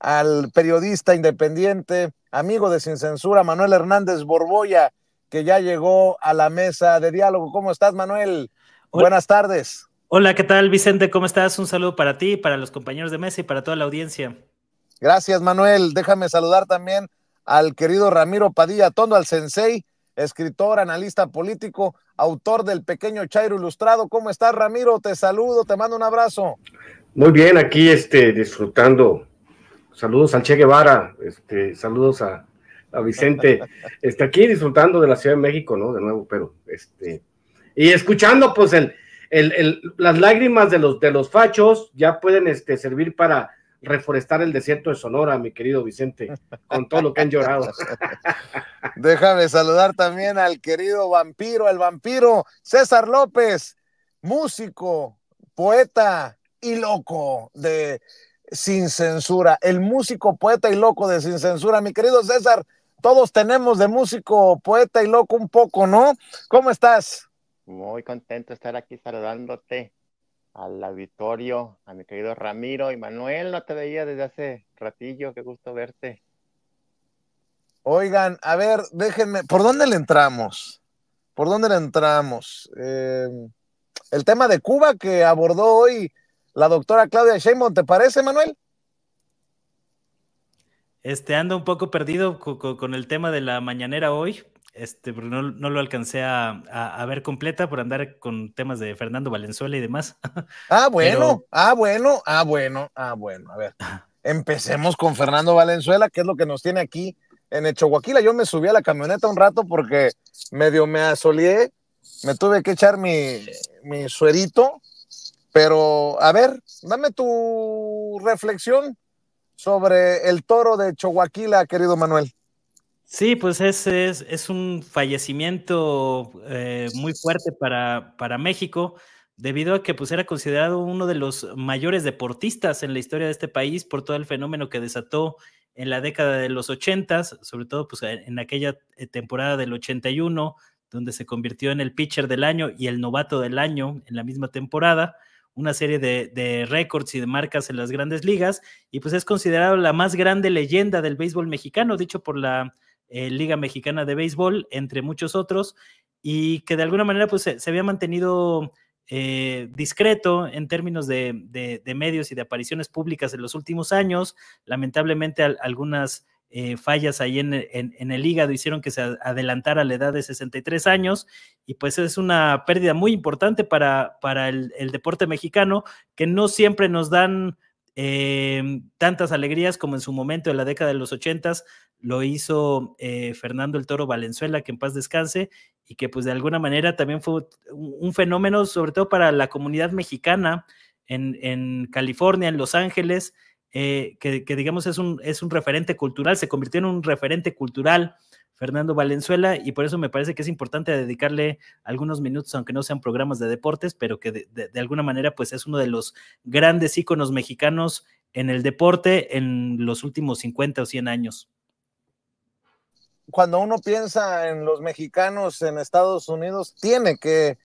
al periodista independiente, amigo de Sin Censura, Manuel Hernández Borboya, que ya llegó a la mesa de diálogo. ¿Cómo estás, Manuel? Buenas tardes. Hola, ¿qué tal, Vicente? ¿Cómo estás? Un saludo para ti, para los compañeros de mesa y para toda la audiencia. Gracias, Manuel. Déjame saludar también al querido Ramiro Padilla Tondo, al sensei, escritor, analista político, autor del pequeño Chairo Ilustrado. ¿Cómo estás, Ramiro? Te saludo, te mando un abrazo. Muy bien, aquí este, disfrutando Saludos al Che Guevara, este, saludos a, Vicente. Está aquí disfrutando de la Ciudad de México, ¿no? De nuevo, pero este. Y escuchando, pues, el, las lágrimas de los, de los fachos ya pueden este, servir para reforestar el desierto de Sonora, mi querido Vicente, con todo lo que han llorado. Déjame saludar también al querido vampiro, al vampiro César López, músico, poeta y loco de sin Censura, el músico, poeta y loco de Sin Censura. Mi querido César, todos tenemos de músico, poeta y loco un poco, ¿no? ¿Cómo estás? Muy contento de estar aquí saludándote al auditorio, a mi querido Ramiro y Manuel, no te veía desde hace ratillo, qué gusto verte. Oigan, a ver, déjenme, ¿por dónde le entramos? ¿Por dónde le entramos? Eh, el tema de Cuba que abordó hoy la doctora Claudia Sheinbaum, ¿te parece, Manuel? Este, ando un poco perdido con, el tema de la mañanera hoy, este, no, no lo alcancé a, ver completa por andar con temas de Fernando Valenzuela y demás. Ah, bueno, ah, bueno, ah, bueno, ah, bueno. A ver, empecemos con Fernando Valenzuela, que es lo que nos tiene aquí en Echoaquila. Yo me subí a la camioneta un rato porque medio me asolié, me tuve que echar mi, mi suerito pero, a ver, dame tu reflexión sobre el toro de Choaquila, querido Manuel. Sí, pues es, es, un fallecimiento eh, muy fuerte para, México, debido a que pues, era considerado uno de los mayores deportistas en la historia de este país por todo el fenómeno que desató en la década de los ochentas, sobre todo pues, en aquella eh, temporada del 81, donde se convirtió en el pitcher del año y el novato del año en la misma temporada una serie de, récords y de marcas en las grandes ligas, y pues es considerado la más grande leyenda del béisbol mexicano, dicho por la eh, Liga Mexicana de Béisbol, entre muchos otros, y que de alguna manera pues se, había mantenido eh, discreto en términos de, medios y de apariciones públicas en los últimos años. Lamentablemente algunas eh, fallas ahí en, el hígado hicieron que se adelantara a la edad de 63 años y pues es una pérdida muy importante para, el, deporte mexicano que no siempre nos dan eh, tantas alegrías como en su momento en la década de los 80 lo hizo eh, Fernando el Toro Valenzuela, que en paz descanse, y que pues de alguna manera también fue un fenómeno sobre todo para la comunidad mexicana en California, en Los Ángeles, eh, que, digamos es un, es un referente cultural, se convirtió en un referente cultural Fernando Valenzuela y por eso me parece que es importante dedicarle algunos minutos, aunque no sean programas de deportes, pero que de, alguna manera pues es uno de los grandes íconos mexicanos en el deporte en los últimos 50 o 100 años. Cuando uno piensa en los mexicanos en Estados Unidos, tiene que